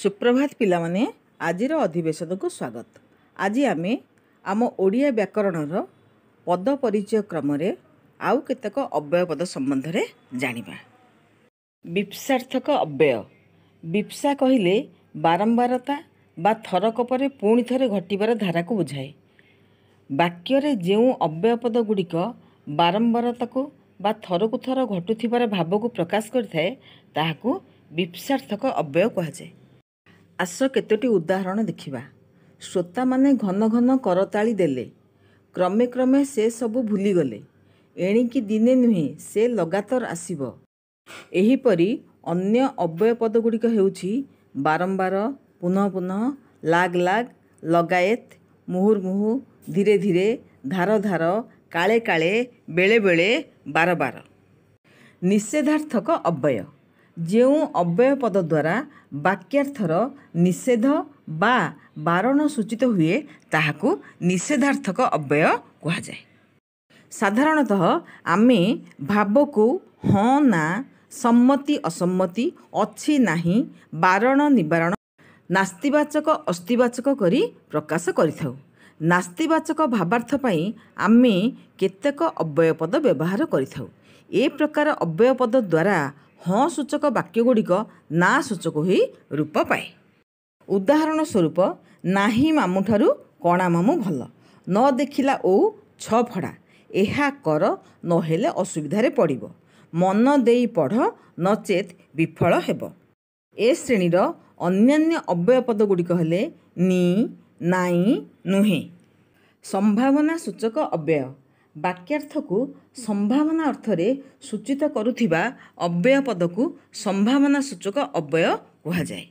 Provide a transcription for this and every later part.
ସୁପ୍ରଭାତ ପିଲାମାନେ ଆଜିର ଅଧିବେଶନକୁ ସ୍ୱାଗତ ଆଜି ଆମେ ଆମ ଓଡ଼ିଆ ବ୍ୟାକରଣର ପଦ ପରିଚୟ କ୍ରମରେ ଆଉ କେତେକ ଅବ୍ୟୟ ପଦ ସମ୍ବନ୍ଧରେ ଜାଣିବା ବିପ୍ସାର୍ଥକ ଅବ୍ୟୟ ବିପ୍ସା କହିଲେ ବାରମ୍ବାରତା ବା ଥରକ ପରେ ପୁଣି ଥରେ ଘଟିବାର ଧାରାକୁ ବୁଝାଏ ବାକ୍ୟରେ ଯେଉଁ ଅବ୍ୟୟପଦ ଗୁଡ଼ିକ ବାରମ୍ବାରତାକୁ ବା ଥରକୁ ଥର ଘଟୁଥିବାର ଭାବକୁ ପ୍ରକାଶ କରିଥାଏ ତାହାକୁ ବିପ୍ସାର୍ଥକ ଅବ୍ୟୟ କୁହାଯାଏ ଆସ କେତୋଟି ଉଦାହରଣ ଦେଖିବା ଶ୍ରୋତାମାନେ ଘନ ଘନ କରତାଳି ଦେଲେ କ୍ରମେ କ୍ରମେ ସେ ସବୁ ଭୁଲିଗଲେ ଏଣିକି ଦିନେ ନୁହେଁ ସେ ଲଗାତର ଆସିବ ଏହିପରି ଅନ୍ୟ ଅବ୍ୟୟ ଗୁଡ଼ିକ ହେଉଛି ବାରମ୍ବାର ପୁନଃ ପୁନଃ ଲାଗ ଲାଗ ମୁହୁର୍ ମୁହୁର୍ମୁହୁ ଧୀରେ ଧୀରେ ଧାର ଧାର କାଳେ କାଳେ ବେଳେବେଳେ ବାରବାର ନିଷେଧାର୍ଥକ ଅବ୍ୟୟ ଯେଉଁ ଅବ୍ୟୟ ପଦ ଦ୍ୱାରା ବାକ୍ୟାର୍ଥର ନିଷେଧ ବା ବାରଣ ସୂଚିତ ହୁଏ ତାହାକୁ ନିଷେଧାର୍ଥକ ଅବ୍ୟୟ କୁହାଯାଏ ସାଧାରଣତଃ ଆମେ ଭାବକୁ ହଁ ନା ସମ୍ମତି ଅସମ୍ମତି ଅଛି ନାହିଁ ବାରଣ ନିବାରଣ ନାସ୍ତିବାଚକ ଅସ୍ତିବାଚକ କରି ପ୍ରକାଶ କରିଥାଉ ନାସ୍ତିବାଚକ ଭାବାର୍ଥ ପାଇଁ ଆମେ କେତେକ ଅବ୍ୟୟ ପଦ ବ୍ୟବହାର କରିଥାଉ ଏ ପ୍ରକାର ଅବ୍ୟୟ ପଦ ଦ୍ୱାରା ହଁ ସୂଚକ ବାକ୍ୟଗୁଡ଼ିକ ନା ସୂଚକ ହୋଇ ରୂପ ପାଏ ଉଦାହରଣ ସ୍ୱରୂପ ନାହିଁ ମାମୁଁଠାରୁ କଣା ମାମୁଁ ଭଲ ନ ଦେଖିଲା ଓ ଛ ଫଡ଼ା ଏହା କର ନହେଲେ ଅସୁବିଧାରେ ପଡ଼ିବ ମନ ଦେଇ ପଢ଼ ନଚେତ୍ ବିଫଳ ହେବ ଏ ଶ୍ରେଣୀର ଅନ୍ୟାନ୍ୟ ଅବ୍ୟୟ ପଦ ଗୁଡ଼ିକ ହେଲେ ନି ନାଇଁ ନୁହେଁ ସମ୍ଭାବନା ସୂଚକ ଅବ୍ୟୟ ବାକ୍ୟାର୍ଥକୁ ସମ୍ଭାବନା ଅର୍ଥରେ ସୂଚିତ କରୁଥିବା ଅବ୍ୟୟ ପଦକୁ ସମ୍ଭାବନା ସୂଚକ ଅବ୍ୟୟ କୁହାଯାଏ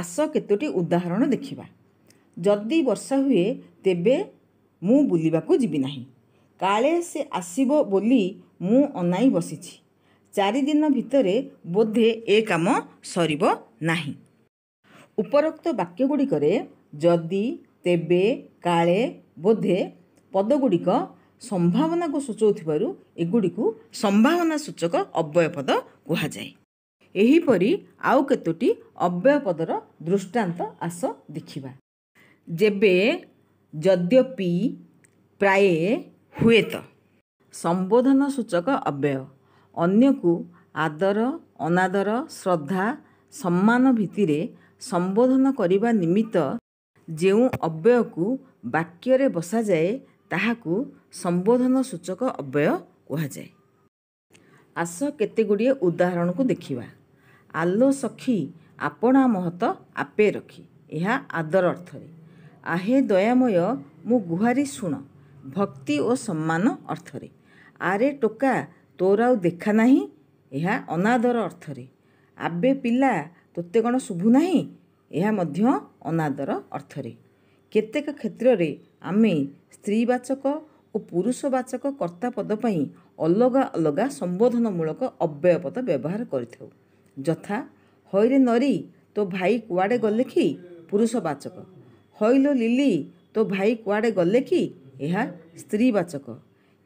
ଆସ କେତୋଟି ଉଦାହରଣ ଦେଖିବା ଯଦି ବର୍ଷା ହୁଏ ତେବେ ମୁଁ ବୁଲିବାକୁ ଯିବି ନାହିଁ କାଳେ ସେ ଆସିବ ବୋଲି ମୁଁ ଅନାଇ ବସିଛି ଚାରିଦିନ ଭିତରେ ବୋଧେ ଏ କାମ ସରିବ ନାହିଁ ଉପରୋକ୍ତ ବାକ୍ୟଗୁଡ଼ିକରେ ଯଦି ତେବେ କାଳେ ବୋଧେ ପଦଗୁଡ଼ିକ ସମ୍ଭାବନାକୁ ସୂଚାଉଥିବାରୁ ଏଗୁଡ଼ିକୁ ସମ୍ଭାବନା ସୂଚକ ପଦ କୁହାଯାଏ ଏହିପରି ଆଉ କେତୋଟି ପଦର ଦୃଷ୍ଟାନ୍ତ ଆସ ଦେଖିବା ଯେବେ ଯଦ୍ୟପି ପ୍ରାୟ ହୁଏତ ସମ୍ବୋଧନ ସୂଚକ ଅବ୍ୟୟ ଅନ୍ୟକୁ ଆଦର ଅନାଦର ଶ୍ରଦ୍ଧା ସମ୍ମାନ ଭିତ୍ତିରେ ସମ୍ବୋଧନ କରିବା ନିମିତ୍ତ ଯେଉଁ ଅବ୍ୟୟକୁ ବାକ୍ୟରେ ବସାଯାଏ ତାହାକୁ ସମ୍ବୋଧନ ସୂଚକ ଅବ୍ୟୟ କୁହାଯାଏ ଆସ କେତେ ଗୁଡ଼ିଏ ଉଦାହରଣକୁ ଦେଖିବା ଆଲୋ ସଖି ଆପଣା ମହତ ଆପେ ରଖି ଏହା ଆଦର ଅର୍ଥରେ ଆହେ ଦୟାମୟ ମୁଁ ଗୁହାରି ଶୁଣ ଭକ୍ତି ଓ ସମ୍ମାନ ଅର୍ଥରେ ଆରେ ଟୋକା ତୋର ଆଉ ଦେଖା ନାହିଁ ଏହା ଅନାଦର ଅର୍ଥରେ ଆବେ ପିଲା ତୋତେ କ'ଣ ଶୁଭୁ ନାହିଁ ଏହା ମଧ୍ୟ ଅନାଦର ଅର୍ଥରେ କେତେକ କ୍ଷେତ୍ରରେ ଆମେ ସ୍ତ୍ରୀବାଚକ ଓ ପୁରୁଷବାଚକ କର୍ତ୍ତା ପଦ ପାଇଁ ଅଲଗା ଅଲଗା ସମ୍ବୋଧନମୂଳକ ଅବ୍ୟୟ ପଦ ବ୍ୟବହାର କରିଥାଉ ଯଥା ହଇରେ ନରି ତୋ ଭାଇ କୁଆଡ଼େ ଗଲେ କି ପୁରୁଷବାଚକ ହଇଲ ଲିଲି ତୋ ଭାଇ କୁଆଡ଼େ ଗଲେ କି ଏହା ସ୍ତ୍ରୀବାଚକ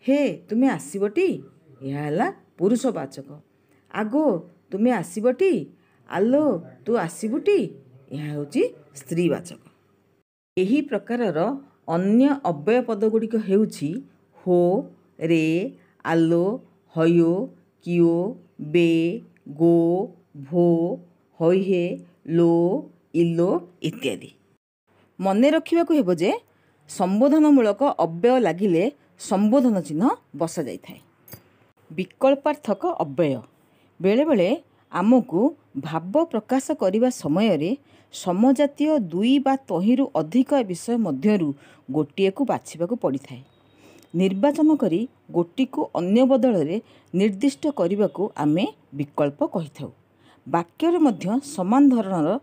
ହେ ତୁମେ ଆସିବଟି ଏହା ହେଲା ପୁରୁଷବାଚକ ଆଗୋ ତୁମେ ଆସିବଟି ଆଲୋ ତୁ ଆସିବୁଟି ଏହା ହେଉଛି ସ୍ତ୍ରୀବାଚକ ଏହି ପ୍ରକାରର ଅନ୍ୟ ଅବ୍ୟୟପଦଗୁଡ଼ିକ ହେଉଛି ହୋ ରେ ଆଲୋ ହୟୋ କିଓ ବେ ଗୋ ଭୋ ହୈହେ ଲୋ ଇଲୋ ଇତ୍ୟାଦି ମନେ ରଖିବାକୁ ହେବ ଯେ ସମ୍ବୋଧନମୂଳକ ଅବ୍ୟୟ ଲାଗିଲେ ସମ୍ବୋଧନ ଚିହ୍ନ ବସାଯାଇଥାଏ ବିକଳ୍ପାର୍ଥକ ଅବ୍ୟୟ ବେଳେବେଳେ ଆମକୁ ଭାବ ପ୍ରକାଶ କରିବା ସମୟରେ ସମଜାତୀୟ ଦୁଇ ବା ତହିଁରୁ ଅଧିକ ବିଷୟ ମଧ୍ୟରୁ ଗୋଟିଏକୁ ବାଛିବାକୁ ପଡ଼ିଥାଏ ନିର୍ବାଚନ କରି ଗୋଟିକୁ ଅନ୍ୟ ବଦଳରେ ନିର୍ଦ୍ଦିଷ୍ଟ କରିବାକୁ ଆମେ ବିକଳ୍ପ କହିଥାଉ ବାକ୍ୟରେ ମଧ୍ୟ ସମାନ ଧରଣର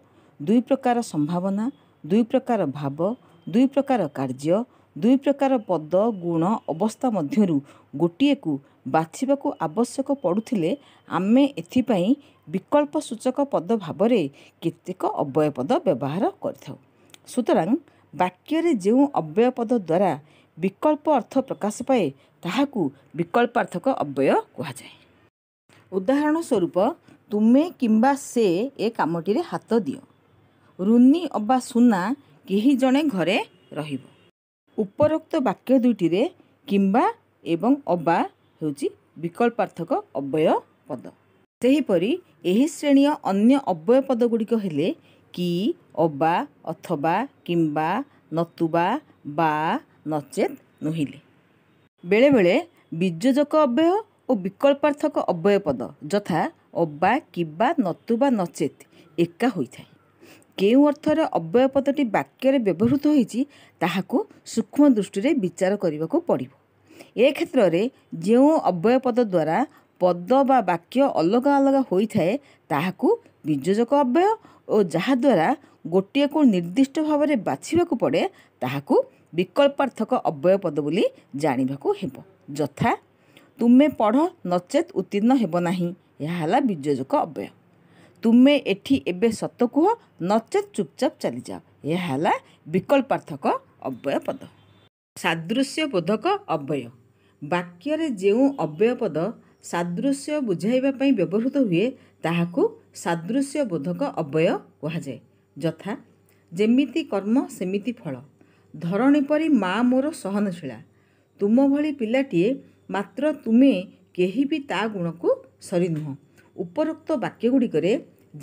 ଦୁଇ ପ୍ରକାର ସମ୍ଭାବନା ଦୁଇ ପ୍ରକାର ଭାବ ଦୁଇ ପ୍ରକାର କାର୍ଯ୍ୟ ଦୁଇ ପ୍ରକାର ପଦ ଗୁଣ ଅବସ୍ଥା ମଧ୍ୟରୁ ଗୋଟିଏକୁ ବାଛିବାକୁ ଆବଶ୍ୟକ ପଡ଼ୁଥିଲେ ଆମେ ଏଥିପାଇଁ ବିକଳ୍ପ ସୂଚକ ପଦ ଭାବରେ କେତେକ ପଦ ବ୍ୟବହାର କରିଥାଉ ସୁତରାଂ ବାକ୍ୟରେ ଯେଉଁ ପଦ ଦ୍ୱାରା ବିକଳ୍ପ ଅର୍ଥ ପ୍ରକାଶ ପାଏ ତାହାକୁ ବିକଳ୍ପାର୍ଥକ ଅବ୍ୟୟ କୁହାଯାଏ ଉଦାହରଣ ସ୍ୱରୂପ ତୁମେ କିମ୍ବା ସେ ଏ କାମଟିରେ ହାତ ଦିଅ ରୁନି ଅବା ସୁନା କେହି ଜଣେ ଘରେ ରହିବ ଉପରୋକ୍ତ ବାକ୍ୟ ଦୁଇଟିରେ କିମ୍ବା ଏବଂ ଅବା ହେଉଛି ବିକଳ୍ପାର୍ଥକ ଅବ୍ୟୟ ପଦ ସେହିପରି ଏହି ଶ୍ରେଣୀୟ ଅନ୍ୟ ଅବ୍ୟୟ ଗୁଡ଼ିକ ହେଲେ କି ଅବା ଅଥବା କିମ୍ବା ନତୁବା ବା ନଚେତ୍ ନୁହିଁଲେ ବେଳେବେଳେ ବିଯୋଜକ ଅବ୍ୟୟ ଓ ବିକଳ୍ପାର୍ଥକ ଅବ୍ୟୟ ପଦ ଯଥା ଅବା କିମ୍ବା ନତୁବା ନଚେତ୍ ଏକା ହୋଇଥାଏ କେଉଁ ଅର୍ଥରେ ଅବ୍ୟୟ ପଦଟି ବାକ୍ୟରେ ବ୍ୟବହୃତ ହୋଇଛି ତାହାକୁ ସୂକ୍ଷ୍ମ ଦୃଷ୍ଟିରେ ବିଚାର କରିବାକୁ ପଡ଼ିବ ଏ କ୍ଷେତ୍ରରେ ଯେଉଁ ଅବ୍ୟୟ ପଦ ଦ୍ୱାରା ପଦ ବା ବାକ୍ୟ ଅଲଗା ଅଲଗା ହୋଇଥାଏ ତାହାକୁ ବିଯୋଜକ ଅବ୍ୟୟ ଓ ଯାହାଦ୍ୱାରା ଗୋଟିଏକୁ ନିର୍ଦ୍ଦିଷ୍ଟ ଭାବରେ ବାଛିବାକୁ ପଡ଼େ ତାହାକୁ ବିକଳ୍ପାର୍ଥକ ଅବ୍ୟୟ ପଦ ବୋଲି ଜାଣିବାକୁ ହେବ ଯଥା ତୁମେ ପଢ଼ ନଚେତ୍ ଉତ୍ତୀର୍ଣ୍ଣ ହେବ ନାହିଁ ଏହା ହେଲା ବିଯୋଜକ ଅବ୍ୟୟ ତୁମେ ଏଠି ଏବେ ସତ କୁହ ନଚେତ୍ ଚୁପଚାପ ଚାଲିଯାଅ ଏହା ହେଲା ବିକଳ୍ପାର୍ଥକ ଅବ୍ୟୟ ପଦ ସାଦୃଶ୍ୟ ବୋଧକ ଅବ୍ୟୟ ବାକ୍ୟରେ ଯେଉଁ ଅବ୍ୟୟପଦ ସାଦୃଶ୍ୟ ବୁଝାଇବା ପାଇଁ ବ୍ୟବହୃତ ହୁଏ ତାହାକୁ ସାଦୃଶ୍ୟ ବୋଧକ ଅବ୍ୟୟ କୁହାଯାଏ ଯଥା ଯେମିତି କର୍ମ ସେମିତି ଫଳ ଧରଣୀ ପରି ମା' ମୋର ସହନଶୀଳା ତୁମ ଭଳି ପିଲାଟିଏ ମାତ୍ର ତୁମେ କେହି ବି ତା ଗୁଣକୁ ସରି ନୁହଁ ଉପରୋକ୍ତ ବାକ୍ୟଗୁଡ଼ିକରେ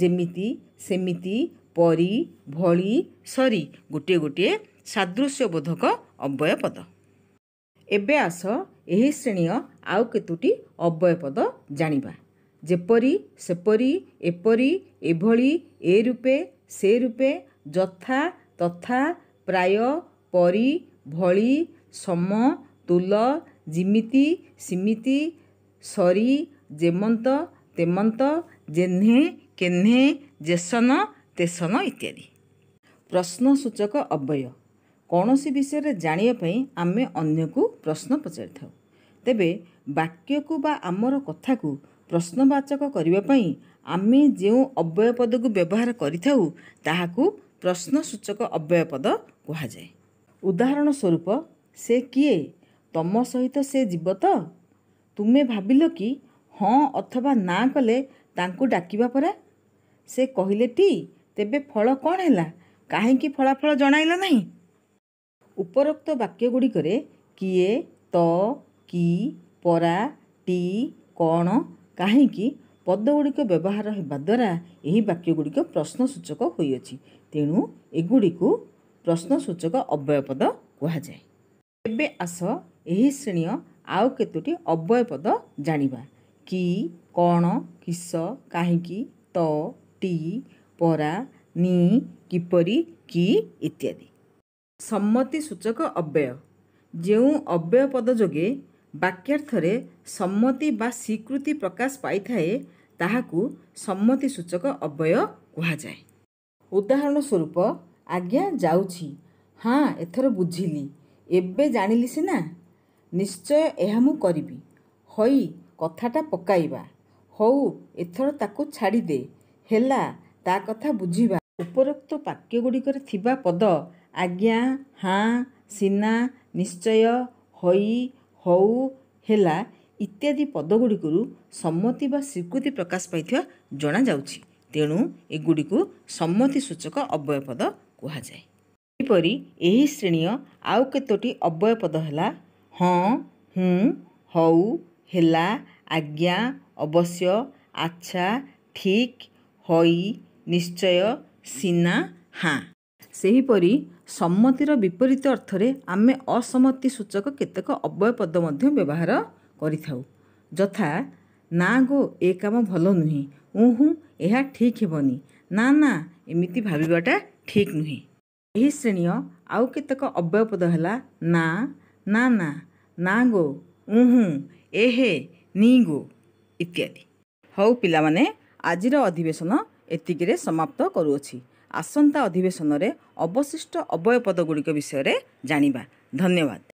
ଯେମିତି ସେମିତି ପରି ଭଳି ସରି ଗୋଟିଏ ଗୋଟିଏ ସାଦୃଶ୍ୟ ବୋଧକ ଅବ୍ୟୟ ପଦ ଏବେ ଆସ ଏହି ଶ୍ରେଣୀୟ ଆଉ କେତୋଟି ଅବୟ ପଦ ଜାଣିବା ଯେପରି ସେପରି ଏପରି ଏଭଳି ଏ ରୂପେ ସେ ରୂପେ ଯଥା ତଥା ପ୍ରାୟ ପରି ଭଳି ସମ ତୁଲ ଯିମିତି ସିମିତି ସରି ଯେମନ୍ତ ତେମନ୍ତ ଯେହ୍ନେ କେହ୍ନେ ଯେସନ ତେସନ ଇତ୍ୟାଦି ପ୍ରଶ୍ନସୂଚକ ଅବୟ କୌଣସି ବିଷୟରେ ଜାଣିବା ପାଇଁ ଆମେ ଅନ୍ୟକୁ ପ୍ରଶ୍ନ ପଚାରିଥାଉ ତେବେ ବାକ୍ୟକୁ ବା ଆମର କଥାକୁ ପ୍ରଶ୍ନବାଚକ କରିବା ପାଇଁ ଆମେ ଯେଉଁ ପଦକୁ ବ୍ୟବହାର କରିଥାଉ ତାହାକୁ ପ୍ରଶ୍ନସୂଚକ ପଦ କୁହାଯାଏ ଉଦାହରଣ ସ୍ୱରୂପ ସେ କିଏ ତମ ସହିତ ସେ ଯିବ ତ ତୁମେ ଭାବିଲ କି ହଁ ଅଥବା ନା କଲେ ତାଙ୍କୁ ଡାକିବା ପରା ସେ କହିଲେ ଟି ତେବେ ଫଳ କ'ଣ ହେଲା କାହିଁକି ଫଳାଫଳ ଜଣାଇଲା ନାହିଁ ଉପରୋକ୍ତ ବାକ୍ୟଗୁଡ଼ିକରେ କିଏ ତ କି ପରା ଟି କ'ଣ କାହିଁକି ପଦଗୁଡ଼ିକ ବ୍ୟବହାର ହେବା ଦ୍ୱାରା ଏହି ବାକ୍ୟଗୁଡ଼ିକ ପ୍ରଶ୍ନସୂଚକ ହୋଇଅଛି ତେଣୁ ଏଗୁଡ଼ିକୁ ପ୍ରଶ୍ନସୂଚକ ଅବ୍ୟୟପଦ କୁହାଯାଏ ଏବେ ଆସ ଏହି ଶ୍ରେଣୀୟ ଆଉ କେତୋଟି ପଦ ଜାଣିବା କି କ'ଣ କିସ କାହିଁକି ତ ଟି ପରା ନି କିପରି କି ଇତ୍ୟାଦି ସମ୍ମତି ସୂଚକ ଅବ୍ୟୟ ଯେଉଁ ଅବ୍ୟୟ ପଦ ଯୋଗେ ବାକ୍ୟାର୍ଥରେ ସମ୍ମତି ବା ସ୍ୱୀକୃତି ପ୍ରକାଶ ପାଇଥାଏ ତାହାକୁ ସମ୍ମତି ସୂଚକ ଅବ୍ୟୟ କୁହାଯାଏ ଉଦାହରଣ ସ୍ୱରୂପ ଆଜ୍ଞା ଯାଉଛି ହଁ ଏଥର ବୁଝିଲି ଏବେ ଜାଣିଲି ସିନା ନିଶ୍ଚୟ ଏହା ମୁଁ କରିବି ହଇ କଥାଟା ପକାଇବା ହଉ ଏଥର ତାକୁ ଛାଡ଼ିଦେ ହେଲା ତା କଥା ବୁଝିବା ଉପରୋକ୍ତ ବାକ୍ୟଗୁଡ଼ିକରେ ଥିବା ପଦ ଆଜ୍ଞା ହାଁ ସିନା ନିଶ୍ଚୟ ହଇ ହଉ ହେଲା ଇତ୍ୟାଦି ପଦ ଗୁଡ଼ିକରୁ ସମ୍ମତି ବା ସ୍ୱୀକୃତି ପ୍ରକାଶ ପାଇଥିବା ଜଣାଯାଉଛି ତେଣୁ ଏଗୁଡ଼ିକୁ ସମ୍ମତି ସୂଚକ ଅବୟ ପଦ କୁହାଯାଏ ଏହିପରି ଏହି ଶ୍ରେଣୀୟ ଆଉ କେତୋଟି ଅବୟ ପଦ ହେଲା ହଁ ହୁଁ ହଉ ହେଲା ଆଜ୍ଞା ଅବଶ୍ୟ ଆଚ୍ଛା ଠିକ୍ ହଇ ନିଶ୍ଚୟ ସିନା ହାଁ ସେହିପରି ସମ୍ମତିର ବିପରୀତ ଅର୍ଥରେ ଆମେ ଅସମ୍ମତି ସୂଚକ କେତେକ ଅବୟ ପଦ ମଧ୍ୟ ବ୍ୟବହାର କରିଥାଉ ଯଥା ନା ଗୋ ଏ କାମ ଭଲ ନୁହେଁ ଉହୁ ଏହା ଠିକ୍ ହେବନି ନା ନା ଏମିତି ଭାବିବାଟା ଠିକ୍ ନୁହେଁ ଏହି ଶ୍ରେଣୀୟ ଆଉ କେତେକ ଅବୟ ପଦ ହେଲା ନା ନା ନା ନା ଗୋ ଉହୁ ଏହେ ନି ଗୋ ଇତ୍ୟାଦି ହଉ ପିଲାମାନେ ଆଜିର ଅଧିବେଶନ ଏତିକିରେ ସମାପ୍ତ କରୁଅଛି ଆସନ୍ତା ଅଧିବେଶନରେ ଅବଶିଷ୍ଟ ଅବୟ ଗୁଡ଼ିକ ବିଷୟରେ ଜାଣିବା ଧନ୍ୟବାଦ